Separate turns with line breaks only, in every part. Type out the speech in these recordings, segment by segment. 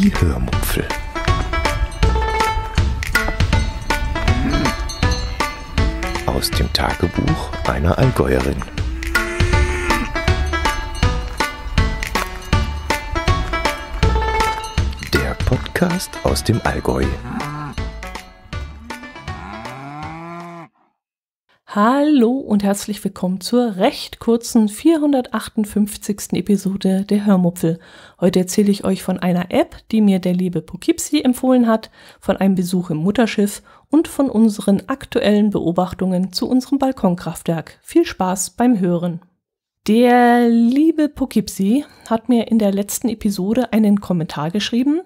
die Hörmupfel. Hm. Aus dem Tagebuch einer Allgäuerin. Der Podcast aus dem Allgäu. Hallo und herzlich willkommen zur recht kurzen 458. Episode der Hörmupfel. Heute erzähle ich euch von einer App, die mir der liebe Poughkeepsie empfohlen hat, von einem Besuch im Mutterschiff und von unseren aktuellen Beobachtungen zu unserem Balkonkraftwerk. Viel Spaß beim Hören. Der liebe Poughkeepsie hat mir in der letzten Episode einen Kommentar geschrieben,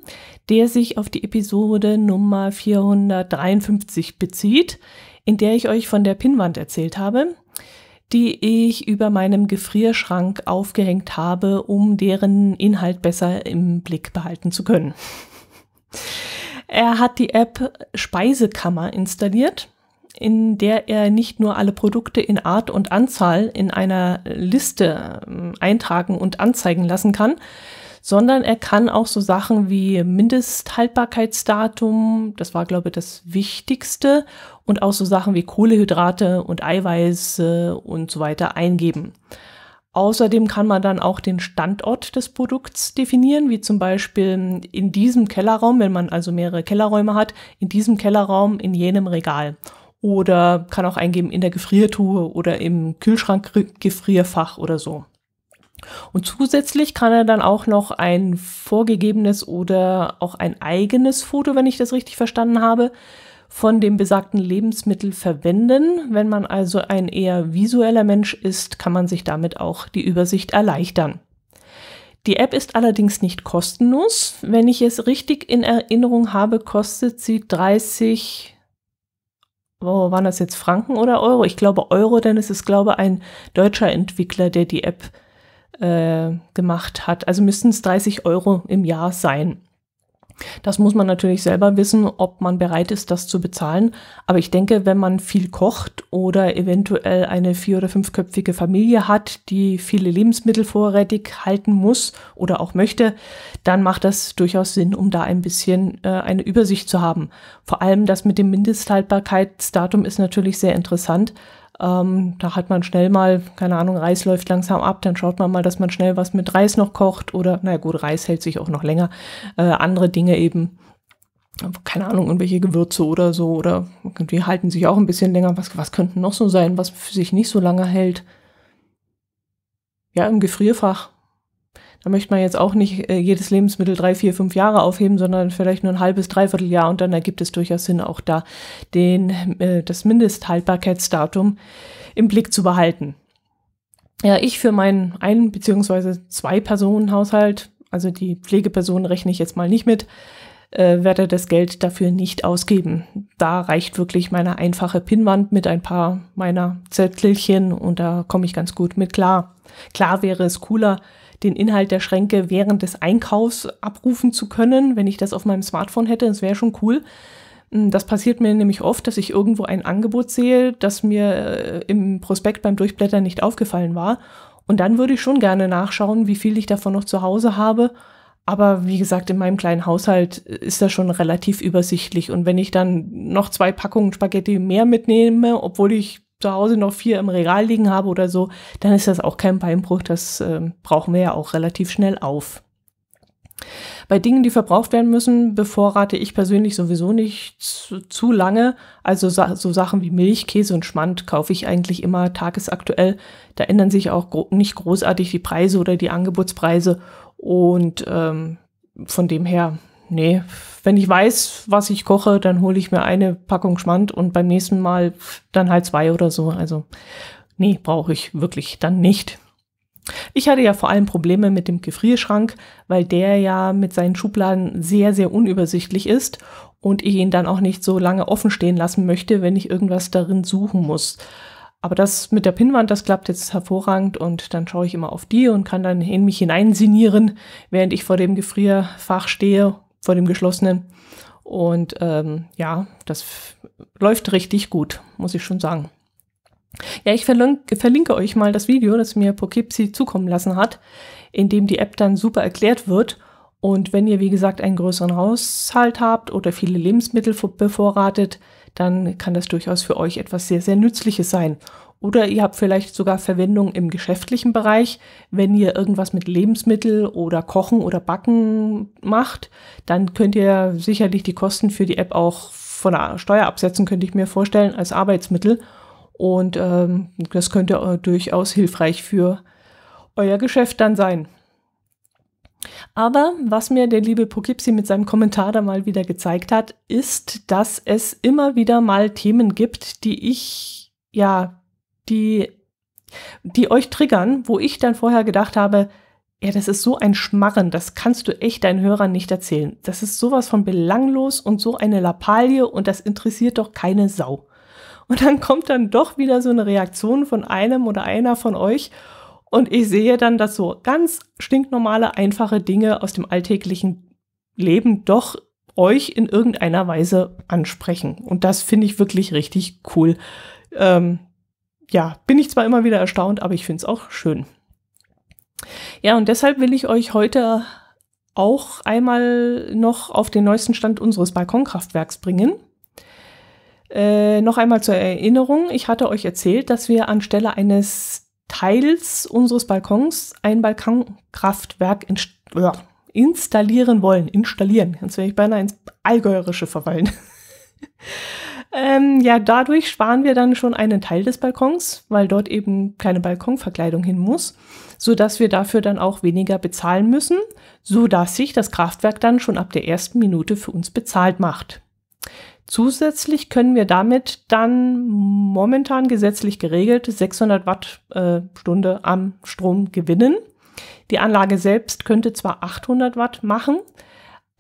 der sich auf die Episode Nummer 453 bezieht, in der ich euch von der Pinnwand erzählt habe, die ich über meinem Gefrierschrank aufgehängt habe, um deren Inhalt besser im Blick behalten zu können. Er hat die App Speisekammer installiert, in der er nicht nur alle Produkte in Art und Anzahl in einer Liste ähm, eintragen und anzeigen lassen kann, sondern er kann auch so Sachen wie Mindesthaltbarkeitsdatum, das war, glaube ich, das Wichtigste, und auch so Sachen wie Kohlehydrate und Eiweiß und so weiter eingeben. Außerdem kann man dann auch den Standort des Produkts definieren, wie zum Beispiel in diesem Kellerraum, wenn man also mehrere Kellerräume hat, in diesem Kellerraum, in jenem Regal. Oder kann auch eingeben in der Gefriertruhe oder im Kühlschrankgefrierfach oder so. Und zusätzlich kann er dann auch noch ein vorgegebenes oder auch ein eigenes Foto, wenn ich das richtig verstanden habe, von dem besagten Lebensmittel verwenden. Wenn man also ein eher visueller Mensch ist, kann man sich damit auch die Übersicht erleichtern. Die App ist allerdings nicht kostenlos. Wenn ich es richtig in Erinnerung habe, kostet sie 30, oh, waren das jetzt Franken oder Euro? Ich glaube Euro, denn es ist, glaube ich, ein deutscher Entwickler, der die App äh, gemacht hat. Also müssten es 30 Euro im Jahr sein. Das muss man natürlich selber wissen, ob man bereit ist, das zu bezahlen. Aber ich denke, wenn man viel kocht oder eventuell eine vier- oder fünfköpfige Familie hat, die viele Lebensmittel vorrätig halten muss oder auch möchte, dann macht das durchaus Sinn, um da ein bisschen äh, eine Übersicht zu haben. Vor allem das mit dem Mindesthaltbarkeitsdatum ist natürlich sehr interessant, ähm, da hat man schnell mal, keine Ahnung, Reis läuft langsam ab, dann schaut man mal, dass man schnell was mit Reis noch kocht oder, na gut, Reis hält sich auch noch länger. Äh, andere Dinge eben, keine Ahnung, irgendwelche Gewürze oder so oder irgendwie halten sich auch ein bisschen länger. Was, was könnten noch so sein, was für sich nicht so lange hält? Ja, im Gefrierfach da möchte man jetzt auch nicht äh, jedes Lebensmittel drei, vier, fünf Jahre aufheben, sondern vielleicht nur ein halbes, dreiviertel Jahr und dann ergibt es durchaus Sinn, auch da den, äh, das Mindesthaltbarkeitsdatum im Blick zu behalten. Ja, ich für meinen Ein- bzw. Zwei-Personen-Haushalt, also die Pflegeperson rechne ich jetzt mal nicht mit, äh, werde das Geld dafür nicht ausgeben. Da reicht wirklich meine einfache Pinnwand mit ein paar meiner Zettelchen und da komme ich ganz gut mit klar. Klar wäre es cooler, den Inhalt der Schränke während des Einkaufs abrufen zu können, wenn ich das auf meinem Smartphone hätte. Das wäre schon cool. Hm, das passiert mir nämlich oft, dass ich irgendwo ein Angebot sehe, das mir äh, im Prospekt beim Durchblättern nicht aufgefallen war. Und dann würde ich schon gerne nachschauen, wie viel ich davon noch zu Hause habe. Aber wie gesagt, in meinem kleinen Haushalt äh, ist das schon relativ übersichtlich. Und wenn ich dann noch zwei Packungen Spaghetti mehr mitnehme, obwohl ich zu Hause noch vier im Regal liegen habe oder so, dann ist das auch kein Beinbruch. Das äh, brauchen wir ja auch relativ schnell auf. Bei Dingen, die verbraucht werden müssen, bevorrate ich persönlich sowieso nicht zu, zu lange. Also so Sachen wie Milch, Käse und Schmand kaufe ich eigentlich immer tagesaktuell. Da ändern sich auch gro nicht großartig die Preise oder die Angebotspreise. Und ähm, von dem her nee, wenn ich weiß, was ich koche, dann hole ich mir eine Packung Schmand und beim nächsten Mal dann halt zwei oder so. Also nee, brauche ich wirklich dann nicht. Ich hatte ja vor allem Probleme mit dem Gefrierschrank, weil der ja mit seinen Schubladen sehr, sehr unübersichtlich ist und ich ihn dann auch nicht so lange offen stehen lassen möchte, wenn ich irgendwas darin suchen muss. Aber das mit der Pinnwand, das klappt jetzt hervorragend und dann schaue ich immer auf die und kann dann in mich hineinsinieren, während ich vor dem Gefrierfach stehe vor dem geschlossenen. Und ähm, ja, das läuft richtig gut, muss ich schon sagen. Ja, ich verlinke, verlinke euch mal das Video, das mir Poughkeepsie zukommen lassen hat, in dem die App dann super erklärt wird. Und wenn ihr, wie gesagt, einen größeren Haushalt habt oder viele Lebensmittel bevorratet, dann kann das durchaus für euch etwas sehr, sehr Nützliches sein. Oder ihr habt vielleicht sogar Verwendung im geschäftlichen Bereich. Wenn ihr irgendwas mit Lebensmittel oder Kochen oder Backen macht, dann könnt ihr sicherlich die Kosten für die App auch von der Steuer absetzen, könnte ich mir vorstellen, als Arbeitsmittel. Und ähm, das könnte äh, durchaus hilfreich für euer Geschäft dann sein. Aber was mir der liebe Poughkeepsie mit seinem Kommentar da mal wieder gezeigt hat, ist, dass es immer wieder mal Themen gibt, die ich ja die, die euch triggern, wo ich dann vorher gedacht habe, ja, das ist so ein Schmarren, das kannst du echt deinen Hörern nicht erzählen. Das ist sowas von belanglos und so eine Lappalie und das interessiert doch keine Sau. Und dann kommt dann doch wieder so eine Reaktion von einem oder einer von euch und ich sehe dann, dass so ganz stinknormale, einfache Dinge aus dem alltäglichen Leben doch euch in irgendeiner Weise ansprechen. Und das finde ich wirklich richtig cool. Ähm, ja, bin ich zwar immer wieder erstaunt, aber ich finde es auch schön. Ja, und deshalb will ich euch heute auch einmal noch auf den neuesten Stand unseres Balkonkraftwerks bringen. Äh, noch einmal zur Erinnerung, ich hatte euch erzählt, dass wir anstelle eines Teils unseres Balkons ein Balkonkraftwerk inst ja, installieren wollen. Installieren. Jetzt wäre ich beinahe ins Allgäuerische verfallen. Ähm, ja, dadurch sparen wir dann schon einen Teil des Balkons, weil dort eben keine Balkonverkleidung hin muss, sodass wir dafür dann auch weniger bezahlen müssen, sodass sich das Kraftwerk dann schon ab der ersten Minute für uns bezahlt macht. Zusätzlich können wir damit dann momentan gesetzlich geregelt 600 Wattstunde äh, am Strom gewinnen. Die Anlage selbst könnte zwar 800 Watt machen,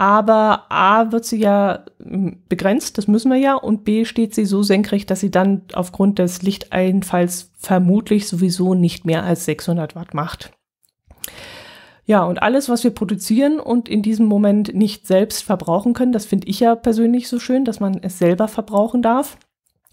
aber A wird sie ja hm, begrenzt, das müssen wir ja, und B steht sie so senkrecht, dass sie dann aufgrund des Lichteinfalls vermutlich sowieso nicht mehr als 600 Watt macht. Ja, und alles, was wir produzieren und in diesem Moment nicht selbst verbrauchen können, das finde ich ja persönlich so schön, dass man es selber verbrauchen darf.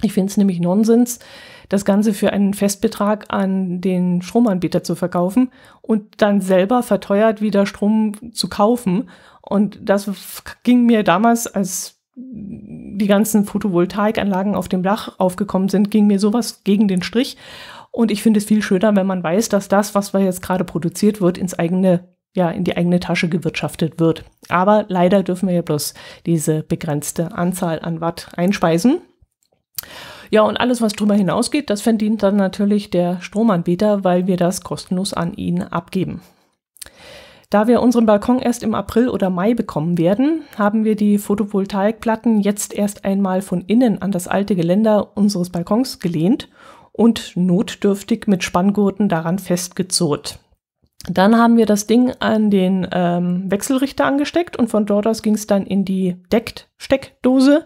Ich finde es nämlich Nonsens, das Ganze für einen Festbetrag an den Stromanbieter zu verkaufen und dann selber verteuert wieder Strom zu kaufen. Und das ging mir damals, als die ganzen Photovoltaikanlagen auf dem Dach aufgekommen sind, ging mir sowas gegen den Strich. Und ich finde es viel schöner, wenn man weiß, dass das, was da jetzt gerade produziert wird, ins eigene ja, in die eigene Tasche gewirtschaftet wird. Aber leider dürfen wir ja bloß diese begrenzte Anzahl an Watt einspeisen. Ja, und alles, was darüber hinausgeht, das verdient dann natürlich der Stromanbieter, weil wir das kostenlos an ihn abgeben. Da wir unseren Balkon erst im April oder Mai bekommen werden, haben wir die Photovoltaikplatten jetzt erst einmal von innen an das alte Geländer unseres Balkons gelehnt und notdürftig mit Spanngurten daran festgezurrt. Dann haben wir das Ding an den ähm, Wechselrichter angesteckt und von dort aus ging es dann in die Deckt-Steckdose,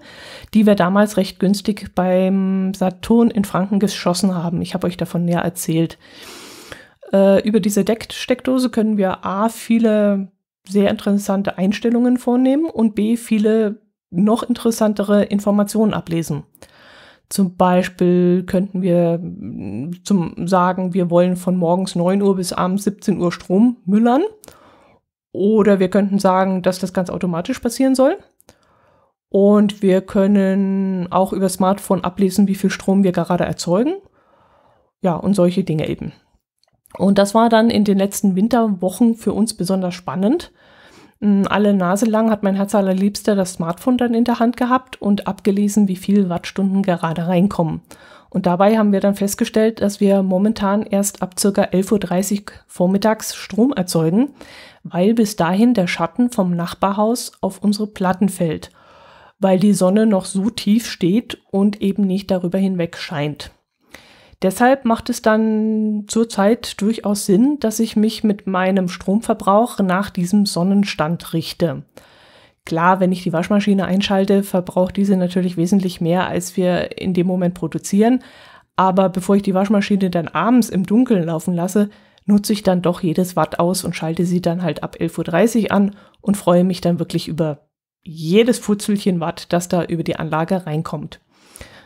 die wir damals recht günstig beim Saturn in Franken geschossen haben. Ich habe euch davon näher erzählt. Äh, über diese Deckt-Steckdose können wir A, viele sehr interessante Einstellungen vornehmen und B, viele noch interessantere Informationen ablesen. Zum Beispiel könnten wir mm, zum sagen, wir wollen von morgens 9 Uhr bis abends 17 Uhr Strom müllern. Oder wir könnten sagen, dass das ganz automatisch passieren soll. Und wir können auch über Smartphone ablesen, wie viel Strom wir gerade erzeugen. Ja, und solche Dinge eben. Und das war dann in den letzten Winterwochen für uns besonders spannend, alle Nase lang hat mein Herz allerliebster das Smartphone dann in der Hand gehabt und abgelesen, wie viele Wattstunden gerade reinkommen. Und dabei haben wir dann festgestellt, dass wir momentan erst ab circa 11.30 Uhr vormittags Strom erzeugen, weil bis dahin der Schatten vom Nachbarhaus auf unsere Platten fällt, weil die Sonne noch so tief steht und eben nicht darüber hinweg scheint. Deshalb macht es dann zurzeit durchaus Sinn, dass ich mich mit meinem Stromverbrauch nach diesem Sonnenstand richte. Klar, wenn ich die Waschmaschine einschalte, verbraucht diese natürlich wesentlich mehr, als wir in dem Moment produzieren. Aber bevor ich die Waschmaschine dann abends im Dunkeln laufen lasse, nutze ich dann doch jedes Watt aus und schalte sie dann halt ab 11.30 Uhr an und freue mich dann wirklich über jedes Futzelchen Watt, das da über die Anlage reinkommt.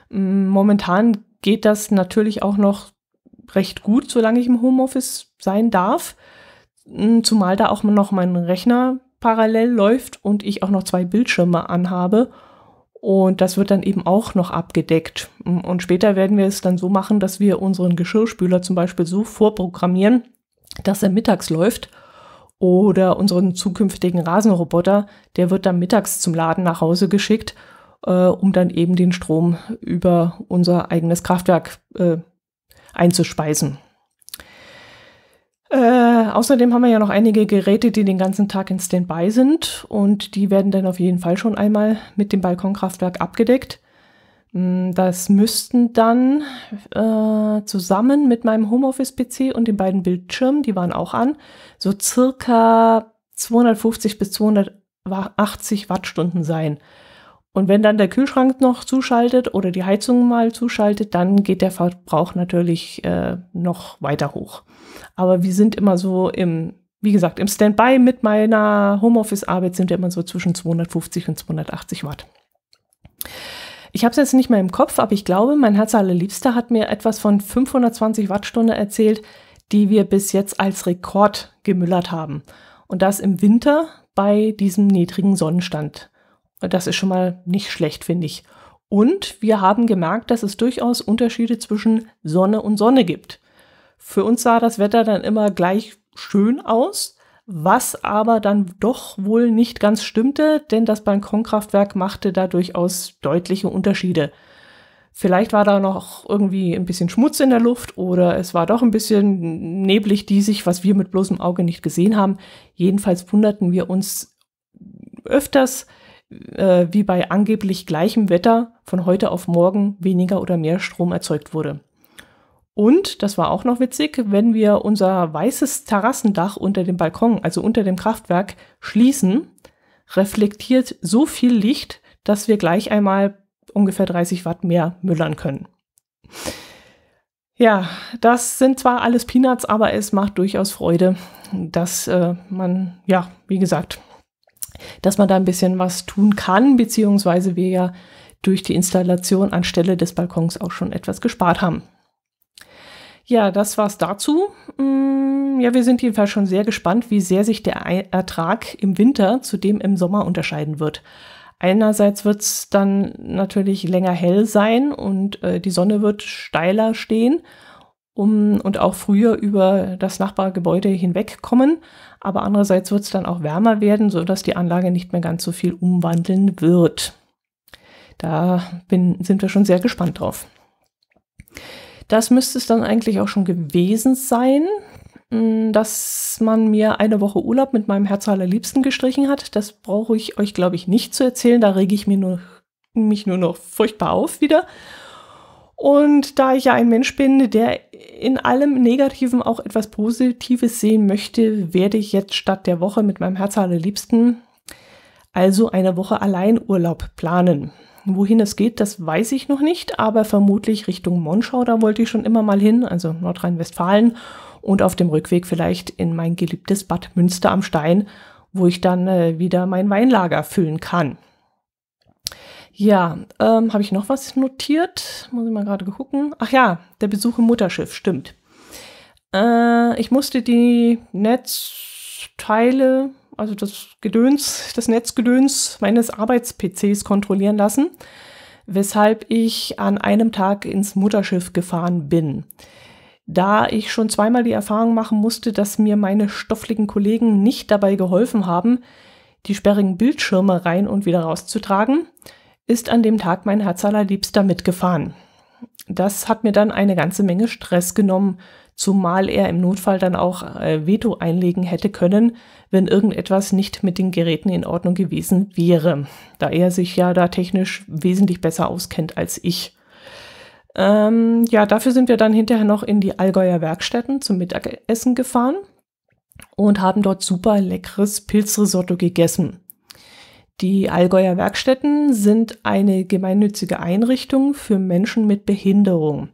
Mm, momentan geht das natürlich auch noch recht gut, solange ich im Homeoffice sein darf. Hm, zumal da auch noch mein Rechner parallel läuft und ich auch noch zwei Bildschirme anhabe. Und das wird dann eben auch noch abgedeckt. Hm, und später werden wir es dann so machen, dass wir unseren Geschirrspüler zum Beispiel so vorprogrammieren, dass er mittags läuft. Oder unseren zukünftigen Rasenroboter, der wird dann mittags zum Laden nach Hause geschickt äh, um dann eben den Strom über unser eigenes Kraftwerk äh, einzuspeisen. Äh, außerdem haben wir ja noch einige Geräte, die den ganzen Tag in Standby sind und die werden dann auf jeden Fall schon einmal mit dem Balkonkraftwerk abgedeckt. Hm, das müssten dann äh, zusammen mit meinem Homeoffice-PC und den beiden Bildschirmen, die waren auch an, so circa 250 bis 280 Wattstunden sein. Und wenn dann der Kühlschrank noch zuschaltet oder die Heizung mal zuschaltet, dann geht der Verbrauch natürlich äh, noch weiter hoch. Aber wir sind immer so im, wie gesagt, im Standby mit meiner Homeoffice-Arbeit sind wir immer so zwischen 250 und 280 Watt. Ich habe es jetzt nicht mehr im Kopf, aber ich glaube, mein Herz allerliebster hat mir etwas von 520 Wattstunden erzählt, die wir bis jetzt als Rekord gemüllert haben. Und das im Winter bei diesem niedrigen Sonnenstand. Das ist schon mal nicht schlecht, finde ich. Und wir haben gemerkt, dass es durchaus Unterschiede zwischen Sonne und Sonne gibt. Für uns sah das Wetter dann immer gleich schön aus, was aber dann doch wohl nicht ganz stimmte, denn das Balkonkraftwerk machte da durchaus deutliche Unterschiede. Vielleicht war da noch irgendwie ein bisschen Schmutz in der Luft oder es war doch ein bisschen neblig diesig, was wir mit bloßem Auge nicht gesehen haben. Jedenfalls wunderten wir uns öfters, äh, wie bei angeblich gleichem Wetter von heute auf morgen weniger oder mehr Strom erzeugt wurde. Und, das war auch noch witzig, wenn wir unser weißes Terrassendach unter dem Balkon, also unter dem Kraftwerk, schließen, reflektiert so viel Licht, dass wir gleich einmal ungefähr 30 Watt mehr müllern können. Ja, das sind zwar alles Peanuts, aber es macht durchaus Freude, dass äh, man, ja, wie gesagt, dass man da ein bisschen was tun kann, beziehungsweise wir ja durch die Installation anstelle des Balkons auch schon etwas gespart haben. Ja, das war's dazu. Mm, ja, wir sind jedenfalls schon sehr gespannt, wie sehr sich der Ertrag im Winter zu dem im Sommer unterscheiden wird. Einerseits wird es dann natürlich länger hell sein und äh, die Sonne wird steiler stehen um, und auch früher über das Nachbargebäude hinwegkommen. Aber andererseits wird es dann auch wärmer werden, sodass die Anlage nicht mehr ganz so viel umwandeln wird. Da bin, sind wir schon sehr gespannt drauf. Das müsste es dann eigentlich auch schon gewesen sein, hm, dass man mir eine Woche Urlaub mit meinem Herz allerliebsten gestrichen hat. Das brauche ich euch, glaube ich, nicht zu erzählen. Da rege ich mir nur, mich nur noch furchtbar auf wieder. Und da ich ja ein Mensch bin, der in allem Negativen auch etwas Positives sehen möchte, werde ich jetzt statt der Woche mit meinem Herz allerliebsten also eine Woche allein Urlaub planen. Wohin es geht, das weiß ich noch nicht, aber vermutlich Richtung Monschau, da wollte ich schon immer mal hin, also Nordrhein-Westfalen und auf dem Rückweg vielleicht in mein geliebtes Bad Münster am Stein, wo ich dann äh, wieder mein Weinlager füllen kann. Ja, ähm, habe ich noch was notiert? Muss ich mal gerade gucken. Ach ja, der Besuch im Mutterschiff, stimmt. Äh, ich musste die Netzteile, also das Gedöns, das Netzgedöns meines Arbeits-PCs kontrollieren lassen, weshalb ich an einem Tag ins Mutterschiff gefahren bin. Da ich schon zweimal die Erfahrung machen musste, dass mir meine stoffligen Kollegen nicht dabei geholfen haben, die sperrigen Bildschirme rein und wieder rauszutragen, ist an dem Tag mein Herz allerliebster mitgefahren. Das hat mir dann eine ganze Menge Stress genommen, zumal er im Notfall dann auch äh, Veto einlegen hätte können, wenn irgendetwas nicht mit den Geräten in Ordnung gewesen wäre, da er sich ja da technisch wesentlich besser auskennt als ich. Ähm, ja, dafür sind wir dann hinterher noch in die Allgäuer Werkstätten zum Mittagessen gefahren und haben dort super leckeres Pilzrisotto gegessen. Die Allgäuer Werkstätten sind eine gemeinnützige Einrichtung für Menschen mit Behinderung.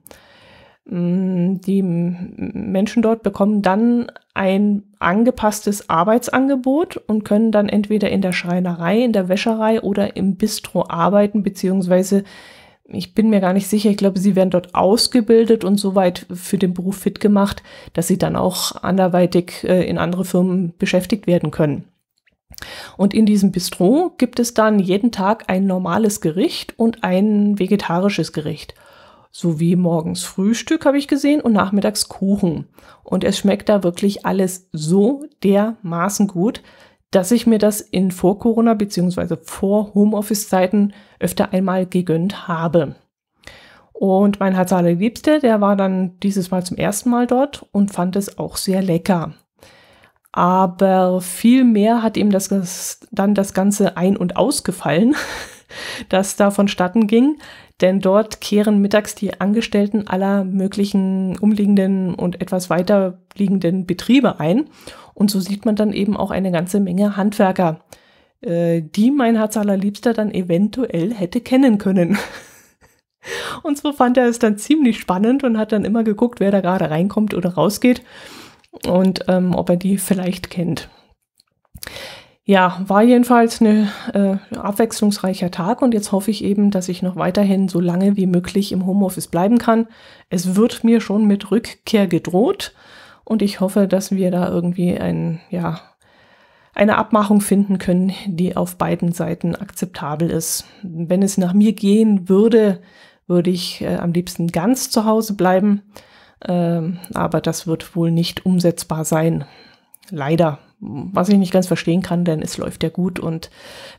Mm, die Menschen dort bekommen dann ein angepasstes Arbeitsangebot und können dann entweder in der Schreinerei, in der Wäscherei oder im Bistro arbeiten, beziehungsweise ich bin mir gar nicht sicher, ich glaube, sie werden dort ausgebildet und soweit für den Beruf fit gemacht, dass sie dann auch anderweitig äh, in andere Firmen beschäftigt werden können. Und in diesem Bistro gibt es dann jeden Tag ein normales Gericht und ein vegetarisches Gericht. Sowie morgens Frühstück habe ich gesehen und nachmittags Kuchen. Und es schmeckt da wirklich alles so dermaßen gut, dass ich mir das in Vor-Corona bzw. vor Homeoffice-Zeiten öfter einmal gegönnt habe. Und mein Herz Liebste, der war dann dieses Mal zum ersten Mal dort und fand es auch sehr lecker. Aber viel mehr hat ihm das, das dann das Ganze ein- und ausgefallen, das da vonstatten ging. Denn dort kehren mittags die Angestellten aller möglichen umliegenden und etwas weiter liegenden Betriebe ein. Und so sieht man dann eben auch eine ganze Menge Handwerker, äh, die mein Herz allerliebster dann eventuell hätte kennen können. Und so fand er es dann ziemlich spannend und hat dann immer geguckt, wer da gerade reinkommt oder rausgeht und ähm, ob er die vielleicht kennt. Ja, war jedenfalls ein äh, abwechslungsreicher Tag und jetzt hoffe ich eben, dass ich noch weiterhin so lange wie möglich im Homeoffice bleiben kann. Es wird mir schon mit Rückkehr gedroht und ich hoffe, dass wir da irgendwie ein, ja, eine Abmachung finden können, die auf beiden Seiten akzeptabel ist. Wenn es nach mir gehen würde, würde ich äh, am liebsten ganz zu Hause bleiben. Ähm, aber das wird wohl nicht umsetzbar sein. Leider. Was ich nicht ganz verstehen kann, denn es läuft ja gut. Und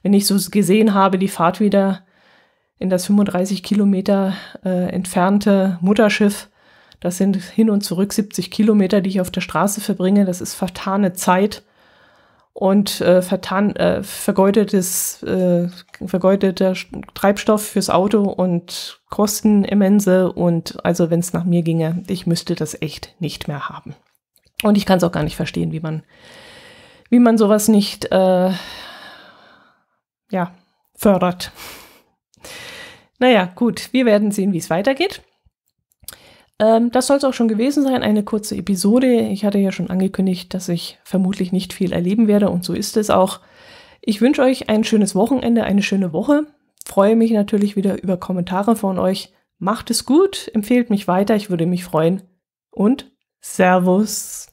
wenn ich so gesehen habe, die Fahrt wieder in das 35 Kilometer äh, entfernte Mutterschiff, das sind hin und zurück 70 Kilometer, die ich auf der Straße verbringe. Das ist vertane Zeit und äh, vertan, äh, vergeudetes, äh, vergeudeter Treibstoff fürs Auto und Kosten immense. Und also wenn es nach mir ginge, ich müsste das echt nicht mehr haben. Und ich kann es auch gar nicht verstehen, wie man, wie man sowas nicht äh, ja, fördert. Naja, gut, wir werden sehen, wie es weitergeht. Ähm, das soll es auch schon gewesen sein, eine kurze Episode. Ich hatte ja schon angekündigt, dass ich vermutlich nicht viel erleben werde und so ist es auch. Ich wünsche euch ein schönes Wochenende, eine schöne Woche. Freue mich natürlich wieder über Kommentare von euch. Macht es gut, empfehlt mich weiter, ich würde mich freuen. Und Servus!